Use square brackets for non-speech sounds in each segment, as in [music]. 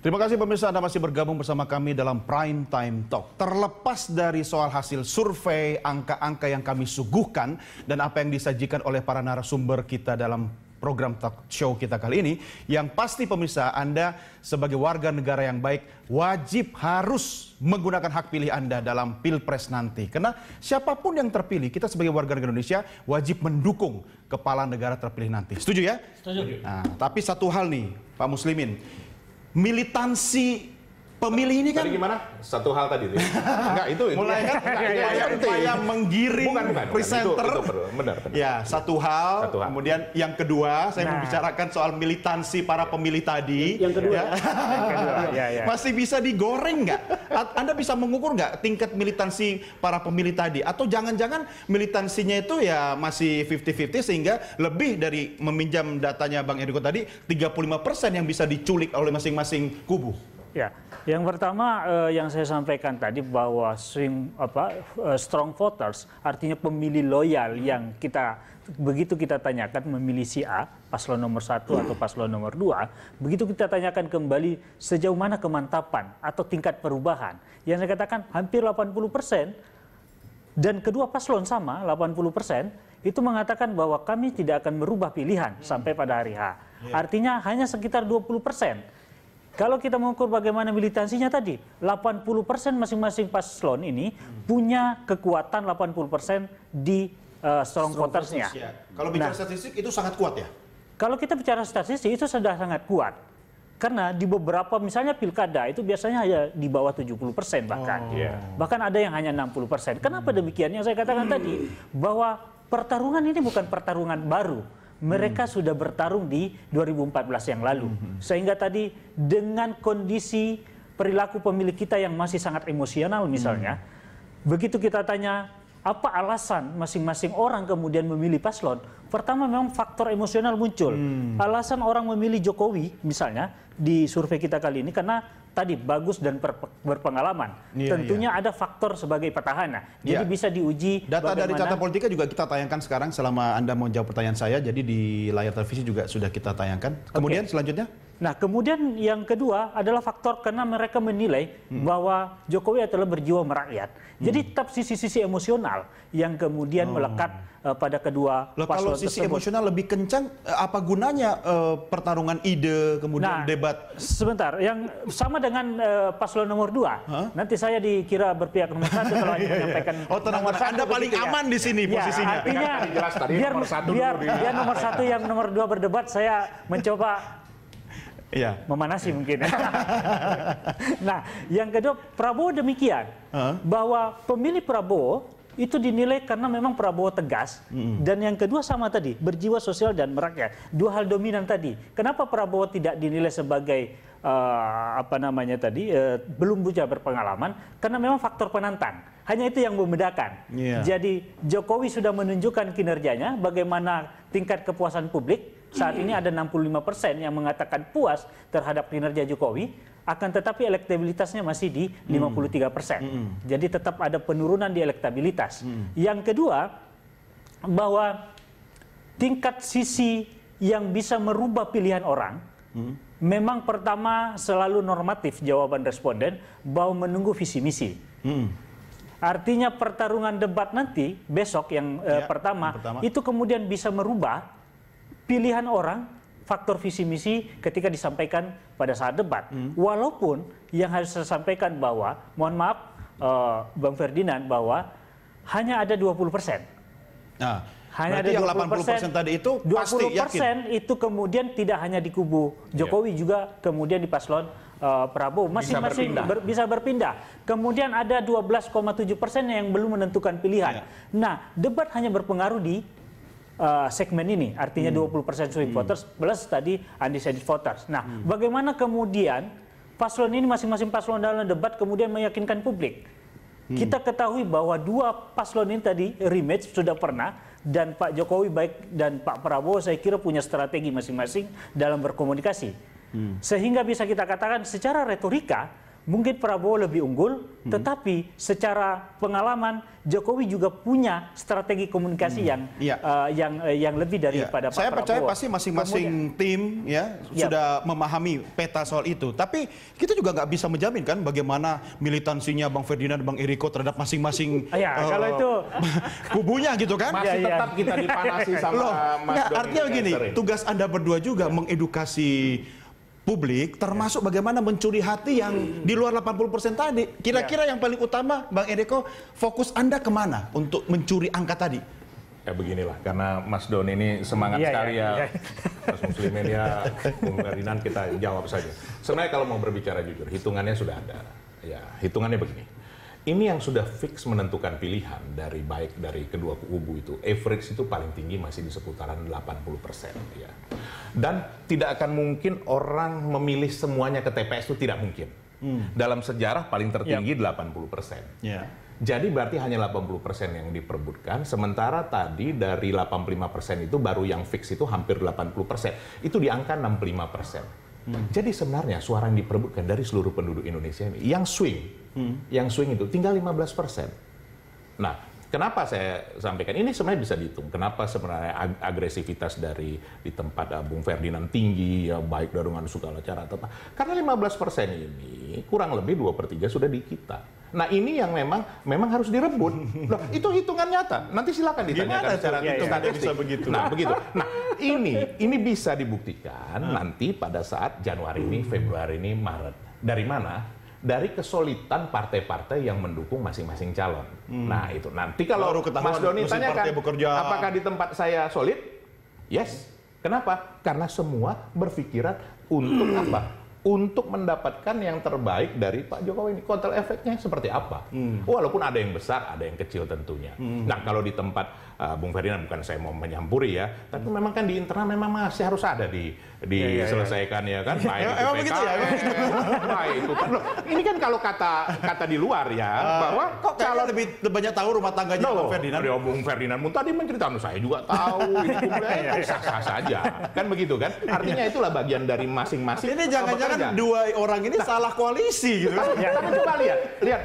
Terima kasih pemirsa Anda masih bergabung bersama kami dalam Prime Time Talk. Terlepas dari soal hasil survei, angka-angka yang kami suguhkan dan apa yang disajikan oleh para narasumber kita dalam program talk show kita kali ini, yang pasti pemirsa Anda sebagai warga negara yang baik wajib harus menggunakan hak pilih Anda dalam Pilpres nanti. Karena siapapun yang terpilih, kita sebagai warga negara Indonesia wajib mendukung kepala negara terpilih nanti. Setuju ya? Setuju. Nah, tapi satu hal nih, Pak Muslimin militansi pemilih ini kan tadi gimana satu hal tadi enggak itu, mulai kan upaya, iya, iya, iya. upaya menggiring presenter itu, perlu. Benar, ya satu hal, kemudian yang kedua saya nah. membicarakan soal militansi para pemilih tadi yang kedua, ya. ya, ya, ya. masih bisa digoreng nggak anda bisa mengukur nggak tingkat militansi para pemilih tadi atau jangan-jangan militansinya itu ya masih 50-50 sehingga lebih dari meminjam datanya Bang Eriko tadi 35% yang bisa diculik oleh masing-masing kubu Ya, yang pertama eh, yang saya sampaikan tadi bahwa swing apa eh, strong voters artinya pemilih loyal yang kita begitu kita tanyakan memilih si A paslon nomor satu atau paslon nomor dua begitu kita tanyakan kembali sejauh mana kemantapan atau tingkat perubahan yang saya katakan hampir 80 persen dan kedua paslon sama 80 persen itu mengatakan bahwa kami tidak akan merubah pilihan sampai pada hari H. Ya. Artinya hanya sekitar 20 persen kalau kita mengukur bagaimana militansinya tadi, 80% masing-masing paslon ini punya kekuatan 80% di uh, strong votersnya. Ya. Kalau bicara nah, statistik itu sangat kuat ya? Kalau kita bicara statistik itu sudah sangat kuat. Karena di beberapa misalnya pilkada itu biasanya hanya di bawah 70% persen bahkan. Oh. Yeah. Bahkan ada yang hanya 60%. persen. Kenapa hmm. demikian? Yang saya katakan hmm. tadi bahwa pertarungan ini bukan pertarungan baru mereka hmm. sudah bertarung di 2014 yang lalu. Hmm, hmm. Sehingga tadi dengan kondisi perilaku pemilih kita yang masih sangat emosional misalnya, hmm. begitu kita tanya apa alasan masing-masing orang kemudian memilih paslon? Pertama memang faktor emosional muncul. Hmm. Alasan orang memilih Jokowi misalnya di survei kita kali ini karena tadi bagus dan berpengalaman. Iya, Tentunya iya. ada faktor sebagai petahana. Jadi iya. bisa diuji data dari catatan Politika juga kita tayangkan sekarang selama Anda mau jawab pertanyaan saya jadi di layar televisi juga sudah kita tayangkan. Kemudian okay. selanjutnya Nah, kemudian yang kedua adalah faktor karena mereka menilai hmm. bahwa Jokowi adalah berjiwa merakyat. Hmm. Jadi tetap sisi-sisi emosional yang kemudian oh. melekat uh, pada kedua Loh, Kalau sisi tersebut. emosional lebih kencang, eh, apa gunanya uh, pertarungan ide kemudian nah, debat? Sebentar, yang sama dengan uh, paslon nomor dua. Huh? Nanti saya dikira berpihak nomor satu kalau saya [laughs] iya, iya. menyampaikan. Oh, tenang, nomor Anda paling ya. aman di sini ya, posisinya. Artinya, biar, biar, nomor satu biar, biar nomor satu yang nomor dua berdebat, saya mencoba Iya. Memanasi iya. mungkin. [laughs] nah, yang kedua Prabowo demikian uh -huh. bahwa pemilih Prabowo itu dinilai karena memang Prabowo tegas mm. dan yang kedua sama tadi berjiwa sosial dan merakyat dua hal dominan tadi kenapa Prabowo tidak dinilai sebagai uh, apa namanya tadi uh, belum punya berpengalaman karena memang faktor penantang hanya itu yang membedakan. Yeah. Jadi Jokowi sudah menunjukkan kinerjanya bagaimana tingkat kepuasan publik saat ini ada 65% yang mengatakan puas terhadap kinerja Jokowi, akan tetapi elektabilitasnya masih di 53%. Mm. Hmm. Jadi tetap ada penurunan di elektabilitas. Mm. Yang kedua, bahwa tingkat sisi yang bisa merubah pilihan orang mm. Memang pertama selalu normatif jawaban responden bahwa menunggu visi misi. Mm. Artinya pertarungan debat nanti besok yang eh, ya, eh, pertama, yang pertama itu kemudian bisa merubah pilihan orang faktor visi misi ketika disampaikan pada saat debat. Hmm. Walaupun yang harus saya sampaikan bahwa mohon maaf uh, Bang Ferdinand bahwa hanya ada 20 persen. Nah, hanya ada yang 20 persen tadi itu 20 pasti 20 persen itu kemudian tidak hanya di kubu iya. Jokowi ya. juga kemudian di paslon uh, Prabowo masih bisa masih berpindah. Ber, bisa berpindah. Kemudian ada 12,7 persen yang belum menentukan pilihan. Ya. Nah, debat hanya berpengaruh di uh, segmen ini, artinya hmm. 20 persen swing hmm. voters plus tadi undecided voters. Nah, hmm. bagaimana kemudian paslon ini masing-masing paslon dalam debat kemudian meyakinkan publik? Hmm. Kita ketahui bahwa dua paslon ini tadi rematch sudah pernah dan Pak Jokowi baik dan Pak Prabowo saya kira punya strategi masing-masing dalam berkomunikasi Hmm. Sehingga bisa kita katakan secara retorika mungkin Prabowo lebih unggul, hmm. tetapi secara pengalaman Jokowi juga punya strategi komunikasi hmm. yang ya. uh, yang uh, yang lebih daripada iya. ya. Pak Saya percaya pasti masing-masing tim ya, ya sudah memahami peta soal itu. Tapi kita juga nggak bisa menjamin kan bagaimana militansinya Bang Ferdinand, Bang Eriko terhadap masing-masing. [laughs] ya uh, kalau itu [laughs] kubunya gitu kan? Masih ya, tetap kita dipanasi [laughs] sama Loh, Mas. artinya begini, tugas anda berdua juga ya. mengedukasi publik termasuk bagaimana mencuri hati yang hmm. di luar 80% tadi. Kira-kira yeah. yang paling utama Bang Edeko fokus Anda kemana untuk mencuri angka tadi? Ya beginilah, karena Mas Don ini semangat yeah, sekali yeah, ya, yeah. Mas Muslimin ya, Bung Ferdinand kita jawab saja. Sebenarnya kalau mau berbicara jujur, hitungannya sudah ada. Ya, hitungannya begini ini yang sudah fix menentukan pilihan dari baik dari kedua kubu itu. Average itu paling tinggi masih di seputaran 80% ya. Dan tidak akan mungkin orang memilih semuanya ke TPS itu tidak mungkin. Hmm. Dalam sejarah paling tertinggi yep. 80%. Yeah. Jadi berarti hanya 80% yang diperbutkan, sementara tadi dari 85% itu baru yang fix itu hampir 80%. Itu di angka 65%. Hmm. Jadi sebenarnya suara yang diperbutkan dari seluruh penduduk Indonesia ini yang swing hmm. yang swing itu tinggal 15 persen. Nah, kenapa saya sampaikan ini sebenarnya bisa dihitung. Kenapa sebenarnya ag agresivitas dari di tempat uh, Bung Ferdinand tinggi, ya baik Darungan apa? karena 15 persen ini kurang lebih dua per 3 sudah di kita. Nah ini yang memang memang harus direbut. Loh, itu hitungan nyata. Nanti silakan ditanyakan Gimana cara ya, hitungan ya, bisa begitu. Nah begitu. Nah ini ini bisa dibuktikan hmm. nanti pada saat Januari ini, Februari ini, Maret. Dari mana? dari kesulitan partai-partai yang mendukung masing-masing calon. Hmm. Nah itu nanti kalau Mas Doni tanyakan apakah di tempat saya solid? Yes. Kenapa? Karena semua berpikiran untuk hmm. [clears throat] apa? Untuk mendapatkan yang terbaik dari Pak Jokowi ini. Kontrol efeknya seperti apa? Hmm. Walaupun ada yang besar, ada yang kecil tentunya. Hmm. Nah kalau di tempat uh, Bung Ferdinand bukan saya mau menyampuri ya, tapi memang kan di internal memang masih harus ada di diselesaikan iya, iya, iya. ya, ya, ya. ya kan, baik gitu ya, begitu ya, baik itu kan. Ini kan kalau kata kata di luar ya uh, bahwa kok kalau lebih banyak tahu rumah tangganya no, Bung Ferdinand. Ya, Bung Ferdinand pun tadi menceritakan saya juga tahu, itu ya. [laughs] sah-sah saja, kan begitu kan? Artinya itulah bagian dari masing-masing. Ini jangan-jangan dua orang ini nah, salah koalisi gitu. Tapi, nah, tapi coba lihat, lihat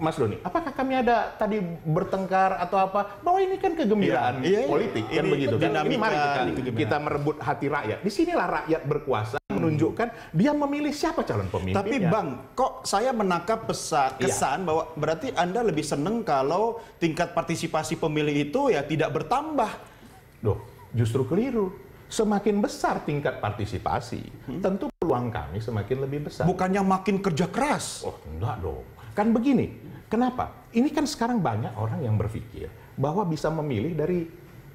Mas Doni, apakah kami ada tadi bertengkar atau apa? Bahwa ini kan kegembiraan iya, iya, iya. politik iya, kan ini, begitu kan. Ini mari kita, kita merebut hati rakyat. Di sinilah rakyat berkuasa hmm. menunjukkan dia memilih siapa calon pemimpinnya. Tapi Bang, kok saya menangkap pesan iya. kesan iya. bahwa berarti Anda lebih seneng kalau tingkat partisipasi pemilih itu ya tidak bertambah. Duh, justru keliru. Semakin besar tingkat partisipasi, hmm. tentu peluang kami semakin lebih besar. Bukannya makin kerja keras. Oh, enggak dong. Kan begini, kenapa? Ini kan sekarang banyak orang yang berpikir bahwa bisa memilih dari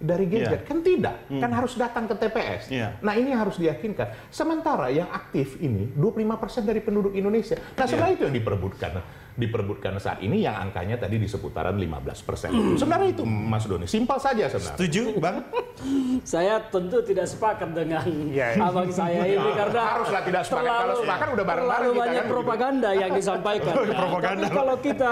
dari gadget. Yeah. Kan tidak, hmm. kan harus datang ke TPS. Yeah. Nah ini harus diyakinkan. Sementara yang aktif ini 25% dari penduduk Indonesia. Nah setelah yeah. itu yang diperbutkan nah, diperbutkan saat ini yang angkanya tadi di seputaran 15 persen. Sebenarnya itu Mas Doni, simpel saja sebenarnya. Setuju Bang? saya tentu tidak sepakat dengan ya, abang saya ini ya, karena haruslah tidak sepakat. Terlalu, kalau sepakat udah bareng-bareng kita banyak kan, propaganda yang [laughs] disampaikan. ya. Tapi kalau kita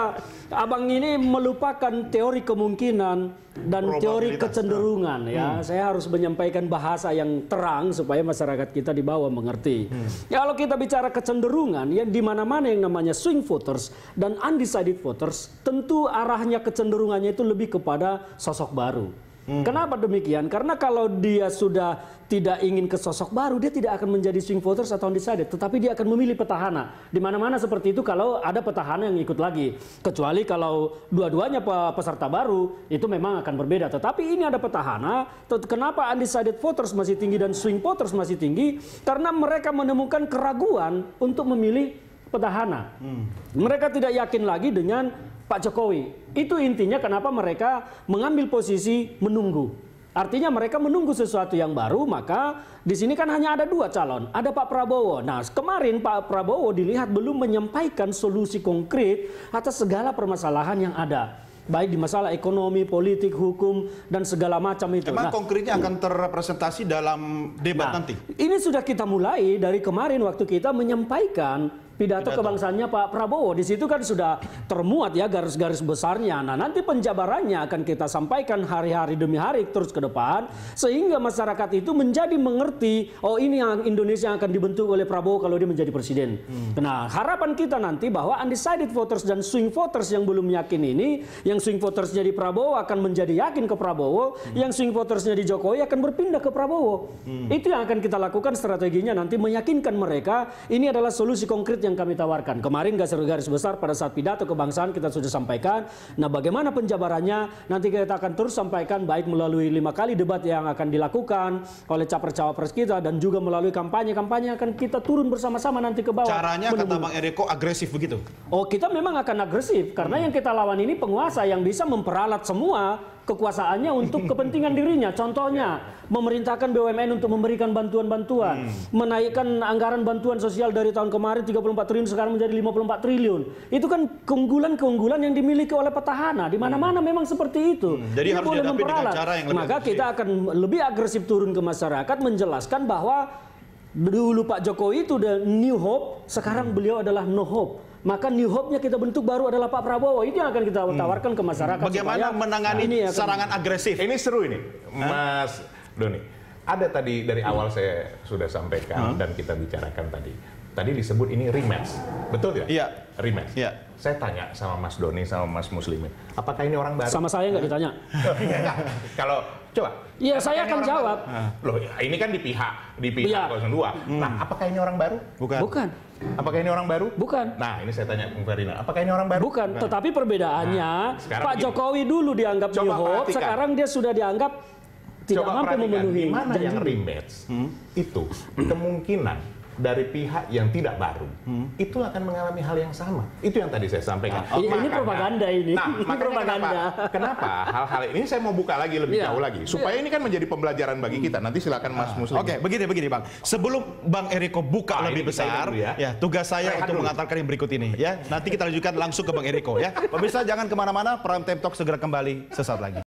abang ini melupakan teori kemungkinan dan teori ya. kecenderungan ya. hmm. ya. Saya harus menyampaikan bahasa yang terang supaya masyarakat kita di bawah mengerti. Hmm. Ya kalau kita bicara kecenderungan ya di mana-mana yang namanya swing voters dan undecided voters tentu arahnya kecenderungannya itu lebih kepada sosok baru. Hmm. Kenapa demikian? Karena kalau dia sudah tidak ingin ke sosok baru, dia tidak akan menjadi swing voters atau undecided, tetapi dia akan memilih petahana. Di mana-mana seperti itu kalau ada petahana yang ikut lagi. Kecuali kalau dua-duanya peserta baru, itu memang akan berbeda. Tetapi ini ada petahana, kenapa undecided voters masih tinggi dan swing voters masih tinggi? Karena mereka menemukan keraguan untuk memilih petahana. Hmm. Mereka tidak yakin lagi dengan Pak Jokowi. Itu intinya kenapa mereka mengambil posisi menunggu. Artinya mereka menunggu sesuatu yang baru, maka di sini kan hanya ada dua calon. Ada Pak Prabowo. Nah, kemarin Pak Prabowo dilihat belum menyampaikan solusi konkret atas segala permasalahan yang ada. Baik di masalah ekonomi, politik, hukum, dan segala macam itu. Emang nah, konkretnya akan terrepresentasi dalam debat nah, nanti? Ini sudah kita mulai dari kemarin waktu kita menyampaikan pidato, kebangsaannya Pak Prabowo. Di situ kan sudah termuat ya garis-garis besarnya. Nah, nanti penjabarannya akan kita sampaikan hari-hari demi hari terus ke depan sehingga masyarakat itu menjadi mengerti oh ini yang Indonesia yang akan dibentuk oleh Prabowo kalau dia menjadi presiden. Hmm. Nah, harapan kita nanti bahwa undecided voters dan swing voters yang belum yakin ini, yang swing voters jadi Prabowo akan menjadi yakin ke Prabowo, hmm. yang swing votersnya di Jokowi akan berpindah ke Prabowo. Hmm. Itu yang akan kita lakukan strateginya nanti meyakinkan mereka ini adalah solusi konkret yang yang kami tawarkan. Kemarin garis-garis besar pada saat pidato kebangsaan kita sudah sampaikan. Nah bagaimana penjabarannya nanti kita akan terus sampaikan baik melalui lima kali debat yang akan dilakukan oleh capres-cawapres kita dan juga melalui kampanye-kampanye akan kita turun bersama-sama nanti ke bawah. Caranya menunggu. kata Bang Eriko agresif begitu? Oh kita memang akan agresif karena hmm. yang kita lawan ini penguasa yang bisa memperalat semua kekuasaannya untuk kepentingan dirinya. Contohnya, memerintahkan BUMN untuk memberikan bantuan-bantuan, hmm. menaikkan anggaran bantuan sosial dari tahun kemarin 34 triliun sekarang menjadi 54 triliun. Itu kan keunggulan-keunggulan yang dimiliki oleh petahana di mana-mana hmm. memang seperti itu. Hmm. Jadi itu harus boleh cara yang lebih Maka agresif. kita akan lebih agresif turun ke masyarakat menjelaskan bahwa dulu Pak Jokowi itu the new hope, sekarang beliau adalah no hope maka new hope-nya kita bentuk baru adalah Pak Prabowo. Itu yang akan kita hmm. tawarkan ke masyarakat. Bagaimana menangani ini serangan agresif? Ini seru ini, Mas Doni. Ada tadi dari awal hmm. saya sudah sampaikan hmm. dan kita bicarakan tadi. Tadi disebut ini rematch, betul ya? Iya. Rematch. Iya saya tanya sama Mas Doni sama Mas Muslimin, apakah ini orang baru? Sama saya nggak ditanya. Iya, iya. Kalau coba. Iya, saya akan jawab. Baru? Loh, ya, ini kan di pihak di pihak ya. 02. Hmm. Nah, apakah ini orang baru? Bukan. Bukan. Apakah ini orang baru? Bukan. Nah, ini saya tanya Bung Ferdinand. Apakah ini orang baru? Bukan. Bukan. Nah. Tetapi perbedaannya nah, Pak Jokowi dulu dianggap coba New Hope, sekarang dia sudah dianggap tidak Coba mampu memenuhi. Mana yang rematch hmm? itu kemungkinan dari pihak yang tidak baru, hmm. itu akan mengalami hal yang sama. Itu yang tadi saya sampaikan. Nah, oh, makanya, ini propaganda ini. Nah, propaganda. Kenapa hal-hal ini saya mau buka lagi lebih yeah. jauh lagi iya. supaya yeah. ini kan menjadi pembelajaran bagi kita. Nanti silakan Mas ah. Muslim. Oke, okay, begini begini Bang. Sebelum Bang Eriko buka nah, lebih besar, ya. ya tugas saya Rehat untuk mengatakan mengantarkan yang berikut ini ya. Nanti kita lanjutkan langsung ke Bang Eriko ya. [laughs] Pemirsa jangan kemana-mana. Prime Time segera kembali sesaat lagi.